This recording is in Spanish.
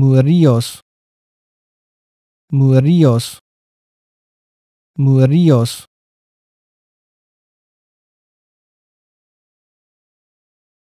Muríos. Muríos. Muríos.